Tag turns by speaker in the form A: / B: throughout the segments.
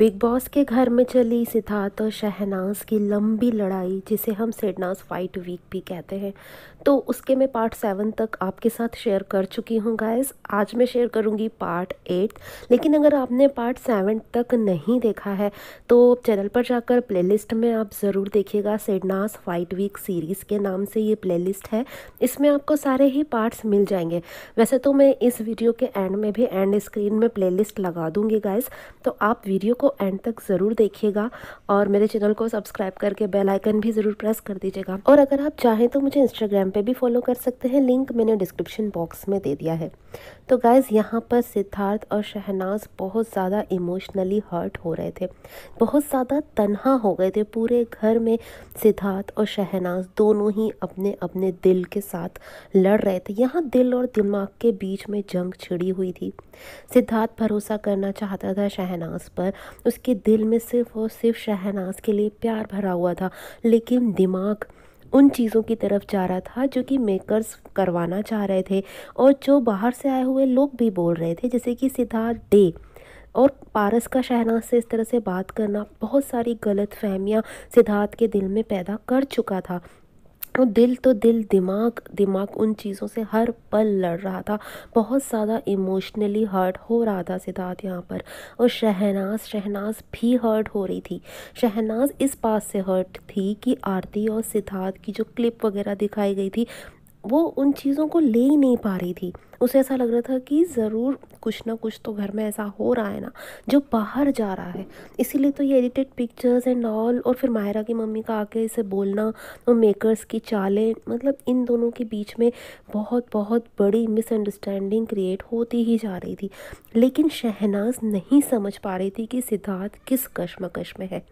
A: big boss के घर में चली सिद्धार्थ और शहनाज की लंबी लड़ाई जिसे हम सिडनाज फाइट वीक भी कहते हैं तो उसके मैं पार्ट सेवन तक आपके साथ शेयर कर चुकी हूँ गाइस आज मैं शेयर करूँगी पार्ट एट लेकिन अगर आपने पार्ट सेवन तक नहीं देखा है तो चैनल पर जाकर प्लेलिस्ट में आप ज़रूर देखिएगा सिडनाज फाइट वीक सीरीज़ के नाम से ये प्ले है इसमें आपको सारे ही पार्ट्स मिल जाएंगे वैसे तो मैं इस वीडियो के एंड में भी एंड स्क्रीन में प्ले लगा दूँगी गाइज तो आप वीडियो को एंड तक ज़रूर देखिएगा और मेरे चैनल को सब्सक्राइब करके बेल आइकन भी ज़रूर प्रेस कर दीजिएगा और अगर आप चाहें तो मुझे इंस्टाग्राम पे भी फॉलो कर सकते हैं लिंक मैंने डिस्क्रिप्शन बॉक्स में दे दिया है तो गाइज़ यहाँ पर सिद्धार्थ और शहनाज बहुत ज़्यादा इमोशनली हर्ट हो रहे थे बहुत ज़्यादा तन्हा हो गए थे पूरे घर में सिद्धार्थ और शहनाज दोनों ही अपने अपने दिल के साथ लड़ रहे थे यहाँ दिल और दिमाग के बीच में जंग छिड़ी हुई थी सिद्धार्थ भरोसा करना चाहता था शहनाज पर उसके दिल में सिर्फ और सिर्फ शहनाज के लिए प्यार भरा हुआ था लेकिन दिमाग उन चीज़ों की तरफ जा रहा था जो कि मेकर्स करवाना चाह रहे थे और जो बाहर से आए हुए लोग भी बोल रहे थे जैसे कि सिद्धार्थ डे और पारस का शहनाज से इस तरह से बात करना बहुत सारी गलत फहमियाँ सिद्धार्थ के दिल में पैदा कर चुका था और दिल तो दिल दिमाग दिमाग उन चीज़ों से हर पल लड़ रहा था बहुत ज़्यादा इमोशनली हर्ट हो रहा था सिद्धार्थ यहाँ पर और शहनाज शहनाज भी हर्ट हो रही थी शहनाज इस बात से हर्ट थी कि आरती और सिद्धार्थ की जो क्लिप वगैरह दिखाई गई थी वो उन चीज़ों को ले ही नहीं पा रही थी उसे ऐसा लग रहा था कि ज़रूर कुछ ना कुछ तो घर में ऐसा हो रहा है ना जो बाहर जा रहा है इसीलिए तो ये एडिटेड पिक्चर्स एंड ऑल और फिर मायरा की मम्मी का आके इसे बोलना और मेकर्स की चालें मतलब इन दोनों के बीच में बहुत बहुत बड़ी मिसअंडरस्टैंडिंग क्रिएट होती ही जा रही थी लेकिन शहनाज नहीं समझ पा रही थी कि सिद्धार्थ किस कश्मकश में है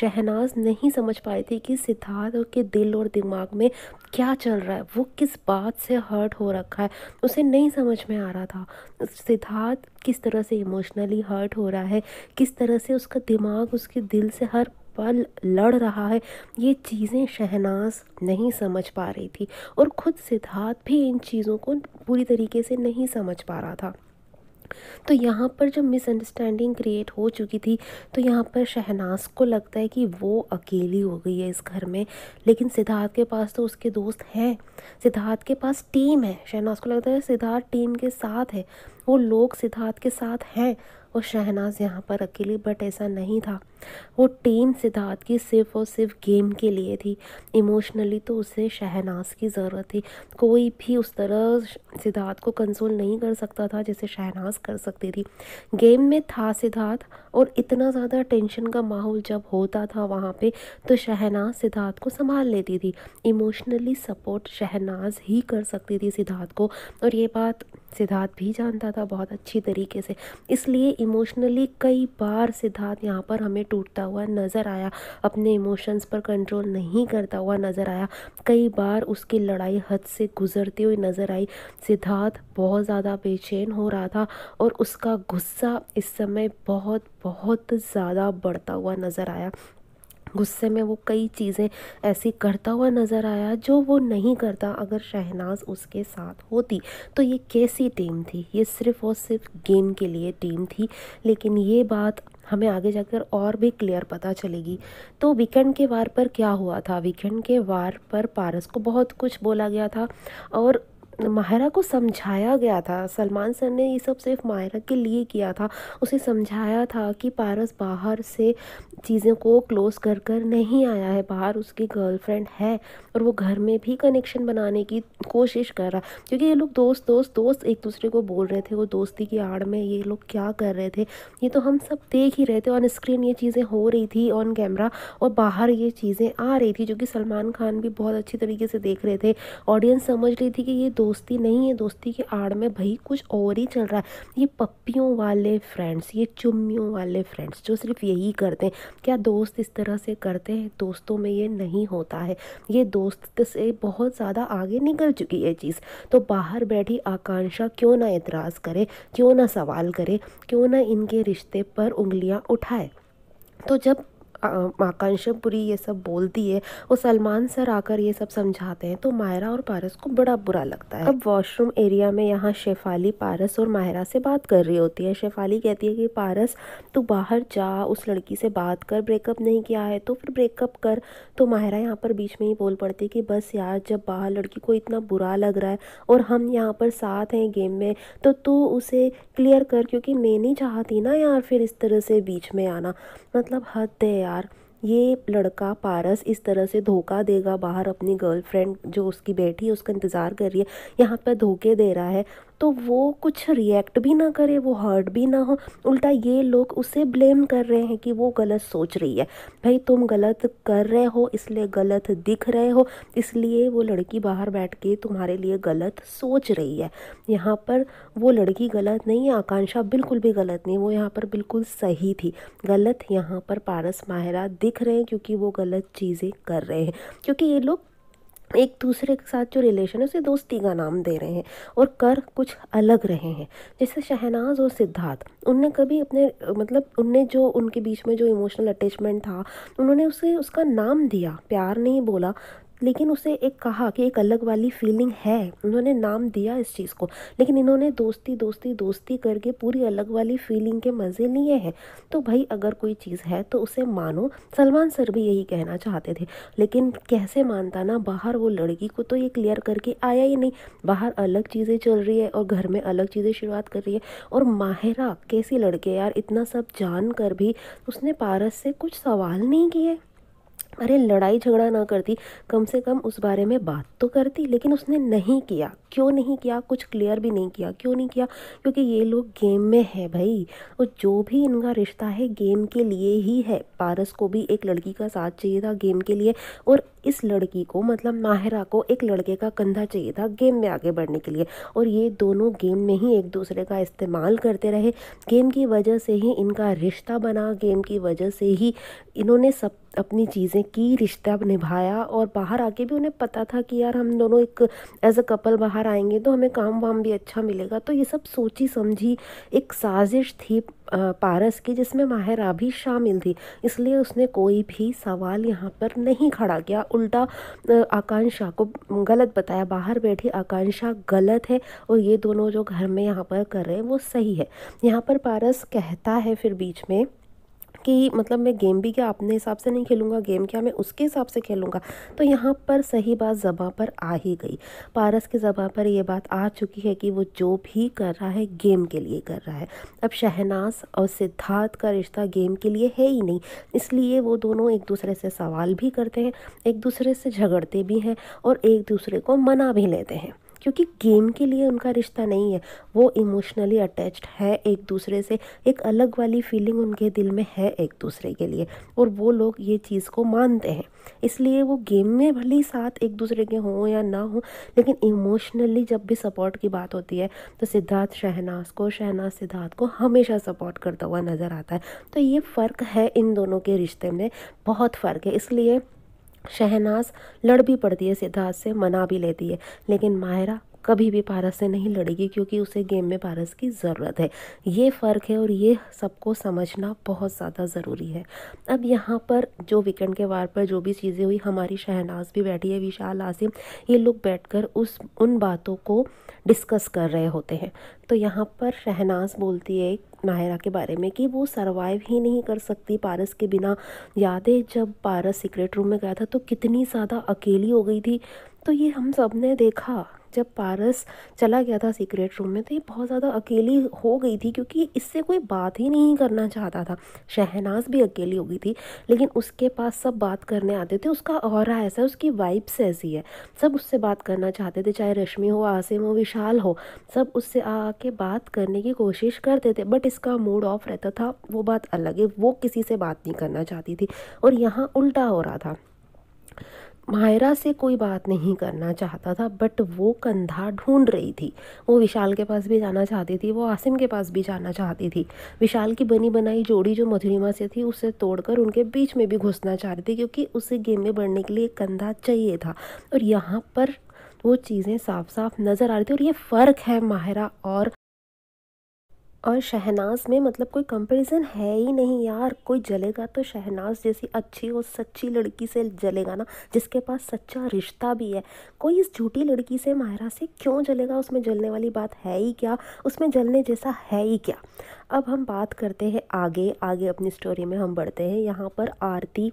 A: शहनाज नहीं समझ पाई थी कि सिद्धार्थ के दिल और दिमाग में क्या चल रहा है वो किस बात से हर्ट हो रखा है उसे नहीं समझ में आ रहा था सिद्धार्थ किस तरह से इमोशनली हर्ट हो रहा है किस तरह से उसका दिमाग उसके दिल से हर पल लड़ रहा है ये चीज़ें शहनाज नहीं समझ पा रही थी और ख़ुद सिद्धार्थ भी इन चीज़ों को पूरी तरीके से नहीं समझ पा रहा था तो यहाँ पर जब मिसअंडरस्टैंडिंग क्रिएट हो चुकी थी तो यहाँ पर शहनाज को लगता है कि वो अकेली हो गई है इस घर में लेकिन सिद्धार्थ के पास तो उसके दोस्त हैं सिद्धार्थ के पास टीम है शहनाज को लगता है सिद्धार्थ टीम के साथ है वो लोग सिद्धार्थ के साथ हैं और शहनाज यहाँ पर अकेली बट ऐसा नहीं था वो टीम सिद्धार्थ की सिर्फ और सिर्फ गेम के लिए थी इमोशनली तो उसे शहनाज की ज़रूरत थी कोई भी उस तरह सिद्धार्थ को कंसोल नहीं कर सकता था जैसे शहनाज कर सकती थी गेम में था सिद्धार्थ और इतना ज़्यादा टेंशन का माहौल जब होता था वहाँ पे तो शहनाज सिद्धार्थ को संभाल लेती थी इमोशनली सपोर्ट शहनाज ही कर सकती थी सिद्धार्थ को और ये बात सिद्धार्थ भी जानता था बहुत अच्छी तरीके से इसलिए इमोशनली कई बार सिद्धार्थ यहाँ पर हमें टूटता हुआ नज़र आया अपने इमोशंस पर कंट्रोल नहीं करता हुआ नज़र आया कई बार उसकी लड़ाई हद से गुजरती हुई नज़र आई सिद्धार्थ बहुत ज़्यादा बेचैन हो रहा था और उसका गुस्सा इस समय बहुत बहुत ज़्यादा बढ़ता हुआ नज़र आया गुस्से में वो कई चीज़ें ऐसी करता हुआ नज़र आया जो वो नहीं करता अगर शहनाज उसके साथ होती तो ये कैसी टीम थी ये सिर्फ़ और सिर्फ गेम के लिए टीम थी लेकिन ये बात हमें आगे जाकर और भी क्लियर पता चलेगी तो वीकेंड के वार पर क्या हुआ था वीकेंड के वार पर पारस को बहुत कुछ बोला गया था और माहरा को समझाया गया था सलमान सर ने ये सब सिर्फ माहरा के लिए किया था उसे समझाया था कि पारस बाहर से चीज़ों को क्लोज़ कर कर नहीं आया है बाहर उसकी गर्लफ्रेंड है और वो घर में भी कनेक्शन बनाने की कोशिश कर रहा क्योंकि ये लोग दोस्त दोस्त दोस्त एक दूसरे को बोल रहे थे वो दोस्ती की आड़ में ये लोग क्या कर रहे थे ये तो हम सब देख ही रहे थे ऑन स्क्रीन ये चीज़ें हो रही थी ऑन कैमरा और बाहर ये चीज़ें आ रही थी जो कि सलमान खान भी बहुत अच्छी तरीके से देख रहे थे ऑडियंस समझ रही थी कि ये दो दोस्ती नहीं है दोस्ती की आड़ में भाई कुछ और ही चल रहा है ये पप्पियों वाले फ्रेंड्स ये चुम्मियों वाले फ्रेंड्स जो सिर्फ यही करते हैं क्या दोस्त इस तरह से करते हैं दोस्तों में ये नहीं होता है ये दोस्त से बहुत ज़्यादा आगे निकल चुकी है चीज़ तो बाहर बैठी आकांक्षा क्यों ना एतराज़ करे क्यों ना सवाल करे क्यों ना इनके रिश्ते पर उंगलियाँ उठाए तो जब आकांक्षा पुरी ये सब बोलती है वो सलमान सर आकर ये सब समझाते हैं तो मायरा और पारस को बड़ा बुरा लगता है अब वॉशरूम एरिया में यहाँ शेफाली पारस और मायरा से बात कर रही होती है शेफाली कहती है कि पारस तू बाहर जा उस लड़की से बात कर ब्रेकअप नहीं किया है तो फिर ब्रेकअप कर तो मायरा यहाँ पर बीच में ही बोल पड़ती है कि बस यार जब बाहर लड़की को इतना बुरा लग रहा है और हम यहाँ पर साथ हैं गेम में तो तू उसे क्लियर कर क्योंकि मैं नहीं चाहती ना यार फिर इस तरह से बीच में आना मतलब हद है यार ये लड़का पारस इस तरह से धोखा देगा बाहर अपनी गर्लफ्रेंड जो उसकी बैठी है उसका इंतज़ार कर रही है यहाँ पर धोखे दे रहा है तो वो कुछ रिएक्ट भी ना करे वो हर्ट भी ना हो उल्टा ये लोग उसे ब्लेम कर रहे हैं कि वो गलत सोच रही है भाई तुम गलत कर रहे हो इसलिए गलत दिख रहे हो इसलिए वो लड़की बाहर बैठ के तुम्हारे लिए गलत सोच रही है यहाँ पर वो लड़की गलत नहीं है आकांक्षा बिल्कुल भी गलत नहीं वो यहाँ पर बिल्कुल सही थी गलत यहाँ पर पारस माहिरा दिख रहे हैं क्योंकि वो गलत चीज़ें कर रहे हैं क्योंकि ये लोग एक दूसरे के साथ जो रिलेशन है उसे दोस्ती का नाम दे रहे हैं और कर कुछ अलग रहे हैं जैसे शहनाज और सिद्धार्थ उनने कभी अपने मतलब उनने जो उनके बीच में जो इमोशनल अटैचमेंट था उन्होंने उसे उसका नाम दिया प्यार नहीं बोला लेकिन उसे एक कहा कि एक अलग वाली फीलिंग है उन्होंने नाम दिया इस चीज़ को लेकिन इन्होंने दोस्ती दोस्ती दोस्ती करके पूरी अलग वाली फीलिंग के मज़े लिए हैं तो भाई अगर कोई चीज़ है तो उसे मानो सलमान सर भी यही कहना चाहते थे लेकिन कैसे मानता ना बाहर वो लड़की को तो ये क्लियर करके आया ही नहीं बाहर अलग चीज़ें चल रही है और घर में अलग चीज़ें शुरुआत कर रही है और माहिरा कैसी लड़के यार इतना सब जान कर भी उसने पारस से कुछ सवाल नहीं किए अरे लड़ाई झगड़ा ना करती कम से कम उस बारे में बात तो करती लेकिन उसने नहीं किया क्यों नहीं किया कुछ क्लियर भी नहीं किया क्यों नहीं किया क्योंकि ये लोग गेम में है भाई और जो भी इनका रिश्ता है गेम के लिए ही है पारस को भी एक लड़की का साथ चाहिए था गेम के लिए और इस लड़की को मतलब माहिरा को एक लड़के का कंधा चाहिए था गेम में आगे बढ़ने के लिए और ये दोनों गेम में ही एक दूसरे का इस्तेमाल करते रहे गेम की वजह से ही इनका रिश्ता बना गेम की वजह से ही इन्होंने सब अपनी चीज़ें की रिश्ता निभाया और बाहर आके भी उन्हें पता था कि यार हम दोनों एक एज अ कपल बाहर आएंगे तो हमें काम वाम भी अच्छा मिलेगा तो ये सब सोची समझी एक साजिश थी पारस की जिसमें माहिरा भी शामिल थी इसलिए उसने कोई भी सवाल यहाँ पर नहीं खड़ा किया उल्टा आकांक्षा को गलत बताया बाहर बैठी आकांक्षा गलत है और ये दोनों जो घर में यहाँ पर कर रहे हैं वो सही है यहाँ पर पारस कहता है फिर बीच में कि मतलब मैं गेम भी क्या अपने हिसाब से नहीं खेलूँगा गेम क्या मैं उसके हिसाब से खेलूँगा तो यहाँ पर सही बात जबाँ पर आ ही गई पारस के जबाँ पर यह बात आ चुकी है कि वो जो भी कर रहा है गेम के लिए कर रहा है अब शहनाज और सिद्धार्थ का रिश्ता गेम के लिए है ही नहीं इसलिए वो दोनों एक दूसरे से सवाल भी करते हैं एक दूसरे से झगड़ते भी हैं और एक दूसरे को मना भी लेते हैं क्योंकि गेम के लिए उनका रिश्ता नहीं है वो इमोशनली अटैच्ड है एक दूसरे से एक अलग वाली फीलिंग उनके दिल में है एक दूसरे के लिए और वो लोग ये चीज़ को मानते हैं इसलिए वो गेम में भले ही साथ एक दूसरे के हों या ना हो लेकिन इमोशनली जब भी सपोर्ट की बात होती है तो सिद्धार्थ शहनाज को शहनाज सिद्धार्थ को हमेशा सपोर्ट करता हुआ नज़र आता है तो ये फ़र्क है इन दोनों के रिश्ते में बहुत फ़र्क है इसलिए शहनाज लड़ भी पड़ती है सिद्धार्थ से मना भी लेती है लेकिन मायरा कभी भी पारस से नहीं लड़ेगी क्योंकि उसे गेम में पारस की ज़रूरत है ये फ़र्क है और ये सबको समझना बहुत ज़्यादा ज़रूरी है अब यहाँ पर जो वीकेंड के वार पर जो भी चीज़ें हुई हमारी शहनाज भी बैठी है विशाल आसिम ये लोग बैठ उस उन बातों को डिस्कस कर रहे होते हैं तो यहाँ पर शहनाज बोलती है माहिरा के बारे में कि वो सरवाइव ही नहीं कर सकती पारस के बिना याद है जब पारस सीक्रेट रूम में गया था तो कितनी ज़्यादा अकेली हो गई थी तो ये हम सब ने देखा जब पारस चला गया था सीक्रेट रूम में तो ये बहुत ज़्यादा अकेली हो गई थी क्योंकि इससे कोई बात ही नहीं करना चाहता था शहनाज भी अकेली हो गई थी लेकिन उसके पास सब बात करने आते थे उसका और ऐसा उसकी वाइब्स ऐसी है सब उससे बात करना चाहते थे चाहे रश्मि हो आसिम हो विशाल हो सब उससे आके बात करने की कोशिश करते थे बट इसका मूड ऑफ रहता था वो बात अलग है वो किसी से बात नहीं करना चाहती थी और यहाँ उल्टा हो रहा था मायरा से कोई बात नहीं करना चाहता था बट वो कंधा ढूंढ रही थी वो विशाल के पास भी जाना चाहती थी वो आसिम के पास भी जाना चाहती थी विशाल की बनी बनाई जोड़ी जो मधुरिमा से थी उसे तोड़कर उनके बीच में भी घुसना चाहती थी क्योंकि उसे गेम में बढ़ने के लिए एक कंधा चाहिए था और यहाँ पर वो चीज़ें साफ साफ नज़र आ रही थी और ये फ़र्क है माहिरा और और शहनाज में मतलब कोई कंपैरिजन है ही नहीं यार कोई जलेगा तो शहनाज जैसी अच्छी और सच्ची लड़की से जलेगा ना जिसके पास सच्चा रिश्ता भी है कोई इस झूठी लड़की से मायरा से क्यों जलेगा उसमें जलने वाली बात है ही क्या उसमें जलने जैसा है ही क्या अब हम बात करते हैं आगे आगे अपनी स्टोरी में हम बढ़ते हैं यहाँ पर आरती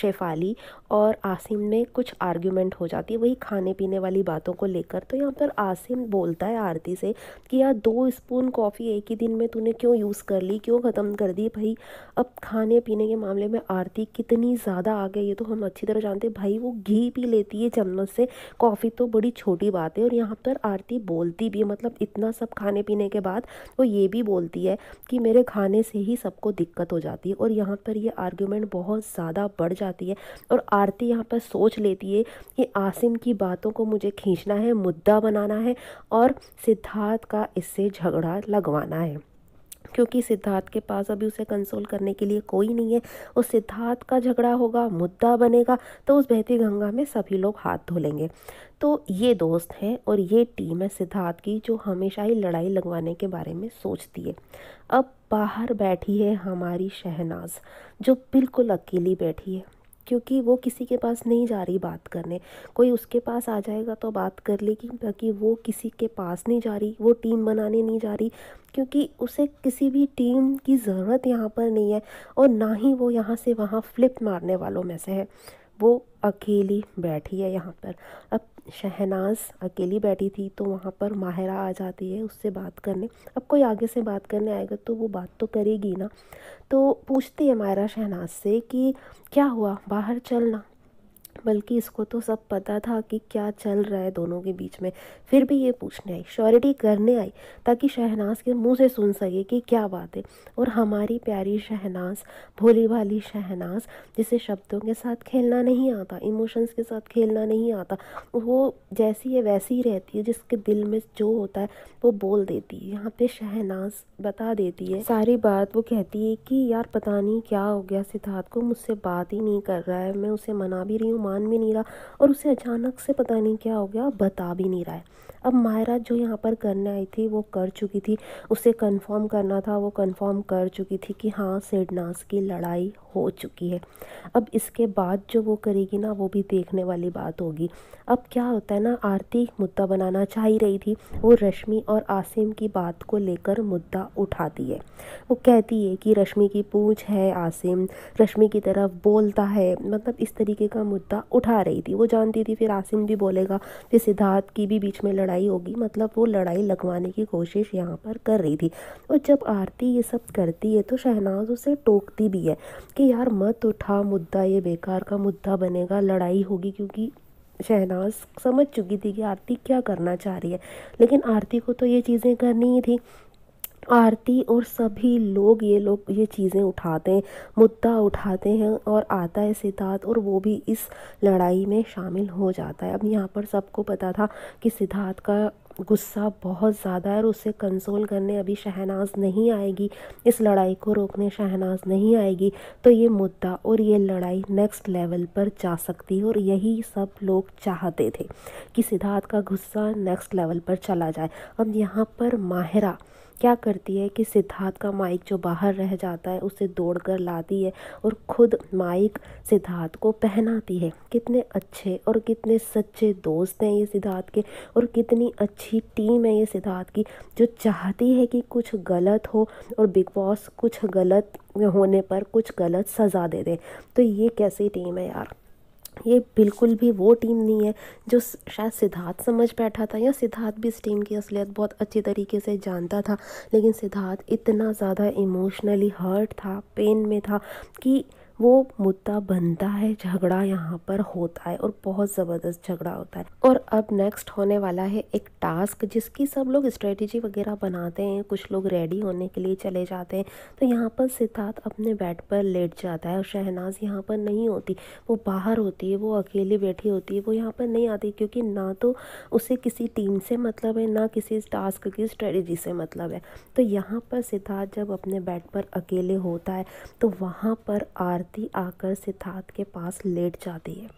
A: शेफाली और आसिम में कुछ आर्ग्यूमेंट हो जाती है वही खाने पीने वाली बातों को लेकर तो यहाँ पर आसिम बोलता है आरती से कि यार दो स्पून कॉफ़ी एक ही दिन में तूने क्यों यूज़ कर ली क्यों ख़त्म कर दी भाई अब खाने पीने के मामले में आरती कितनी ज़्यादा आ गई ये तो हम अच्छी तरह जानते हैं भाई वो घी पी लेती है चम्मच से कॉफ़ी तो बड़ी छोटी बात है और यहाँ पर आरती बोलती भी है मतलब इतना सब खाने पीने के बाद वो ये भी बोलती है कि मेरे खाने से ही सबको दिक्कत हो जाती है और यहाँ पर ये आर्ग्यूमेंट बहुत ज़्यादा बढ़ जाती है और आरती यहाँ पर सोच लेती है कि आसिम की बातों को मुझे खींचना है मुद्दा बनाना है और सिद्धार्थ का इससे झगड़ा लगवाना है क्योंकि सिद्धार्थ के पास अभी उसे कंसोल करने के लिए कोई नहीं है उस सिद्धार्थ का झगड़ा होगा मुद्दा बनेगा तो उस बहती गंगा में सभी लोग हाथ धो लेंगे तो ये दोस्त हैं और ये टीम है सिद्धार्थ की जो हमेशा ही लड़ाई लगवाने के बारे में सोचती है अब बाहर बैठी है हमारी शहनाज जो बिल्कुल अकेली बैठी है क्योंकि वो किसी के पास नहीं जा रही बात करने कोई उसके पास आ जाएगा तो बात कर लेगी बाकी वो किसी के पास नहीं जा रही वो टीम बनाने नहीं जा रही क्योंकि उसे किसी भी टीम की ज़रूरत यहाँ पर नहीं है और ना ही वो यहाँ से वहाँ फ्लिप मारने वालों में से है वो अकेली बैठी है यहाँ पर अब शहनाज अकेली बैठी थी तो वहाँ पर माहिरा आ जाती है उससे बात करने अब कोई आगे से बात करने आएगा तो वो बात तो करेगी ना तो पूछती है माहिरा शहनाज से कि क्या हुआ बाहर चलना बल्कि इसको तो सब पता था कि क्या चल रहा है दोनों के बीच में फिर भी ये पूछने आई श्योरिटी करने आई ताकि शहनाज के मुंह से सुन सके कि क्या बात है और हमारी प्यारी शहनाज भोली भाली शहनाज जिसे शब्दों के साथ खेलना नहीं आता इमोशंस के साथ खेलना नहीं आता वो जैसी है वैसी ही रहती है जिसके दिल में जो होता है वो बोल देती है यहाँ पे शहनाज बता देती है सारी बात वो कहती है कि यार पता नहीं क्या हो गया सिद्धार्थ को मुझसे बात ही नहीं कर रहा है मैं उसे मना भी रही हूँ मान भी नहीं रहा और उसे अचानक से पता नहीं क्या हो गया बता भी नहीं रहा है अब मायरा जो यहाँ पर करने आई थी वो कर चुकी थी उसे कंफर्म करना था वो कंफर्म कर चुकी थी कि हाँ सिडनास की लड़ाई हो चुकी है अब इसके बाद जो वो करेगी ना वो भी देखने वाली बात होगी अब क्या होता है ना आरती मुद्दा बनाना चाह ही रही थी वो रश्मि और आसिम की बात को लेकर मुद्दा उठाती है वो कहती है कि रश्मि की पूछ है आसिम रश्मि की तरफ बोलता है मतलब इस तरीके का मुद्दा उठा रही थी वो जानती थी फिर आसिम भी बोलेगा फिर सिद्धार्थ की भी बीच में लड़ाई होगी मतलब वो लड़ाई लगवाने की कोशिश यहाँ पर कर रही थी और जब आरती ये सब करती है तो शहनाज उसे टोकती भी है कि यार मत उठा मुद्दा ये बेकार का मुद्दा बनेगा लड़ाई होगी क्योंकि शहनाज समझ चुकी थी कि आरती क्या करना चाह रही है लेकिन आरती को तो ये चीज़ें करनी ही थी आरती और सभी लोग ये लोग ये चीज़ें उठाते हैं मुद्दा उठाते हैं और आता है सिद्धार्थ और वो भी इस लड़ाई में शामिल हो जाता है अब यहाँ पर सबको पता था कि सिद्धार्थ का गुस्सा बहुत ज़्यादा है और उसे कंसोल करने अभी शहनाज नहीं आएगी इस लड़ाई को रोकने शहनाज नहीं आएगी तो ये मुद्दा और ये लड़ाई नेक्स्ट लेवल पर जा सकती है और यही सब लोग चाहते थे कि सिद्धार्थ का गुस्सा नेक्स्ट लेवल पर चला जाए अब यहाँ पर माहिरा क्या करती है कि सिद्धार्थ का माइक जो बाहर रह जाता है उसे दौड़ कर लाती है और ख़ुद माइक सिद्धार्थ को पहनाती है कितने अच्छे और कितने सच्चे दोस्त हैं ये सिद्धार्थ के और कितनी अच्छी टीम है ये सिद्धार्थ की जो चाहती है कि कुछ गलत हो और बिग बॉस कुछ गलत होने पर कुछ गलत सज़ा दे दे तो ये कैसी टीम है यार ये बिल्कुल भी वो टीम नहीं है जो शायद सिद्धार्थ समझ बैठा था या सिद्धार्थ भी इस टीम की असलियत बहुत अच्छी तरीके से जानता था लेकिन सिद्धार्थ इतना ज़्यादा इमोशनली हर्ट था पेन में था कि वो मुद्दा बनता है झगड़ा यहाँ पर होता है और बहुत ज़बरदस्त झगड़ा होता है और अब नेक्स्ट होने वाला है एक टास्क जिसकी सब लोग स्ट्रेटजी वगैरह बनाते हैं कुछ लोग रेडी होने के लिए चले जाते हैं तो यहाँ पर सिद्धार्थ अपने बेड पर लेट जाता है और शहनाज यहाँ पर नहीं होती वो बाहर होती है वो अकेली बैठी होती है वो यहाँ पर नहीं आती क्योंकि ना तो उसे किसी टीम से मतलब है ना किसी टास्क की स्ट्रेटजी से मतलब है तो यहाँ पर सिद्धार्थ जब अपने बेड पर अकेले होता है तो वहाँ पर आर आरती आकर सिद्धार्थ के पास लेट जाती है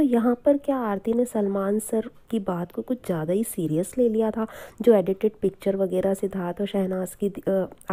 A: तो यहाँ पर क्या आरती ने सलमान सर की बात को कुछ ज़्यादा ही सीरियस ले लिया था जो एडिटेड पिक्चर वगैरह सिद्धार्थ और शहनाज की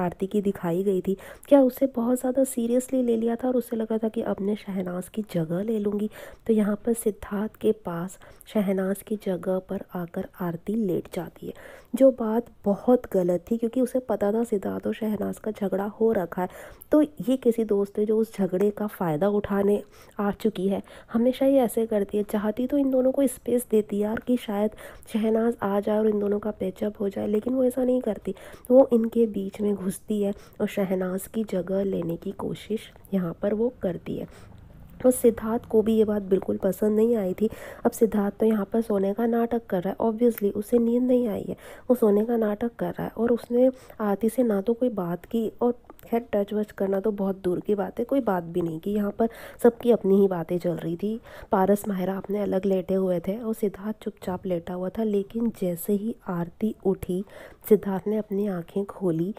A: आरती की दिखाई गई थी क्या उसे बहुत ज़्यादा सीरियसली ले लिया था और उसे लगा था कि अब मैं शहनाज की जगह ले लूँगी तो यहाँ पर सिद्धार्थ के पास शहनाज की जगह पर आकर आरती लेट जाती है जो बात बहुत गलत थी क्योंकि उसे पता था सिद्धार्थ और शहनाज का झगड़ा हो रखा है तो ये किसी दोस्त है जो उस झगड़े का फ़ायदा उठाने आ चुकी है हमेशा ही ऐसे कर कर है चाहती तो इन दोनों को स्पेस देती यार कि शायद शहनाज आ जाए और इन दोनों का पेचअप हो जाए लेकिन वो ऐसा नहीं करती वो इनके बीच में घुसती है और शहनाज की जगह लेने की कोशिश यहाँ पर वो करती है और सिद्धार्थ को भी ये बात बिल्कुल पसंद नहीं आई थी अब सिद्धार्थ तो यहाँ पर सोने का नाटक कर रहा है ऑब्वियसली उसे नींद नहीं आई है वो सोने का नाटक कर रहा है और उसने आरती से ना तो कोई बात की और खैर टच वच करना तो बहुत दूर की बात है कोई बात भी नहीं की यहाँ पर सबकी अपनी ही बातें चल रही थी पारस माहिरा अपने अलग लेटे हुए थे और सिद्धार्थ चुपचाप लेटा हुआ था लेकिन जैसे ही आरती उठी सिद्धार्थ ने अपनी आँखें खोली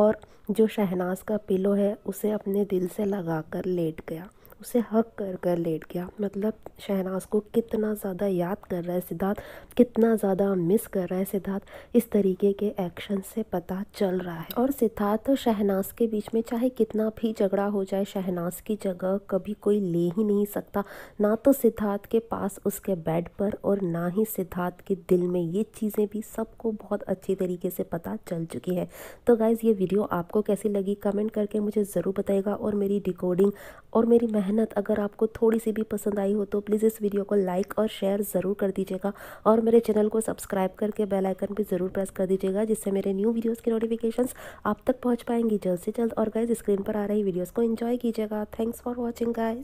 A: और जो शहनाज का पिलो है उसे अपने दिल से लगा कर लेट गया उसे हक कर कर लेट गया मतलब शहनाज को कितना ज़्यादा याद कर रहा है सिद्धार्थ कितना ज़्यादा मिस कर रहा है सिद्धार्थ इस तरीके के एक्शन से पता चल रहा है और सिद्धार्थ और शहनाज के बीच में चाहे कितना भी झगड़ा हो जाए शहनाज की जगह कभी कोई ले ही नहीं सकता ना तो सिद्धार्थ के पास उसके बेड पर और ना ही सिद्धार्थ के दिल में ये चीज़ें भी सबको बहुत अच्छी तरीके से पता चल चुकी है तो गाइज़ ये वीडियो आपको कैसी लगी कमेंट करके मुझे ज़रूर बताएगा और मेरी डिकोडिंग और मेरी मेहनत मेहनत अगर आपको थोड़ी सी भी पसंद आई हो तो प्लीज़ इस वीडियो को लाइक और शेयर ज़रूर कर दीजिएगा और मेरे चैनल को सब्सक्राइब करके बेल आइकन भी ज़रूर प्रेस कर दीजिएगा जिससे मेरे न्यू वीडियोज़ की नोटिफिकेशंस आप तक पहुँच पाएंगी जल्द से जल्द और गाइज स्क्रीन पर आ रही वीडियोज़ को इन्जॉय कीजिएगा थैंक्स फॉर वॉचिंग गाइज